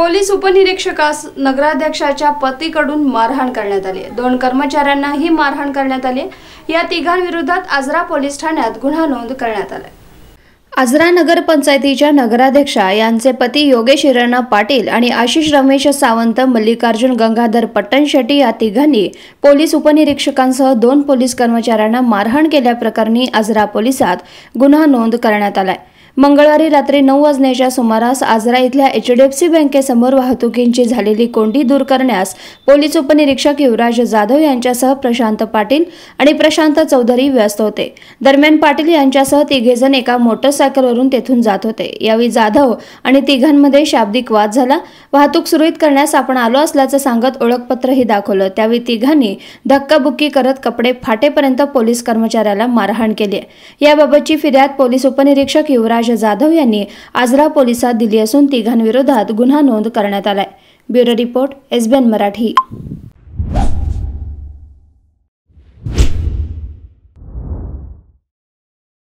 police उपनिरीक्षकास नगराध्यक्षाच्या पतीकडून मारहाण करण्यात आली दोन कर्मचाऱ्यांनाही मारहाण करण्यात आली या तिघांविरोधात आजरा पोलीस ठाण्यात गुन्हा नोंद करण्यात आला आजरा नगरपंचायतीच्या नगराध्यक्षा यांचे पती योगेश पाटील आणि आशिष रमेश सावंत मल्लिकार्जुन गंगाधर शेट्टी या तिघांनी पोलीस उपनिरीक्षकांसह दोन पोलीस कर्मचाऱ्यांना मारहाण केल्याप्रकरणी आजरा पोलिसात गुन्हा नोंद करण्यात आलाय मंगळवारी रात्री नऊ वाजण्याच्या सुमारास आजरा इथल्या एचडीएफसी बँकेसमोर वाहतुकींची झालेली कोंडी दूर करण्यास पोलीस उपनिरीक्षक युवराज जाधव यांच्यासह प्रशांत पाटील आणि प्रशांत चौधरी व्यस्त होते दरम्यान पाटील यांच्यासह तिघेजण एका मोटरसायकलवरून तेथून जात होते यावेळी जाधव आणि तिघांमध्ये शाब्दिक वाद झाला वाहतूक सुरळीत करण्यास आपण आलो असल्याचं सांगत ओळखपत्रही दाखवलं त्यावेळी तिघांनी धक्काबुक्की करत कपडे फाटेपर्यंत पोलीस कर्मचाऱ्याला मारहाण केली याबाबतची फिर्याद पोलीस उपनिरीक्षक युवराज राज जाधव यांनी आजरा पोलिसात दिली असून तिघांविरोधात गुन्हा नोंद करण्यात आलाय ब्युरो रिपोर्ट एसबीएन मराठी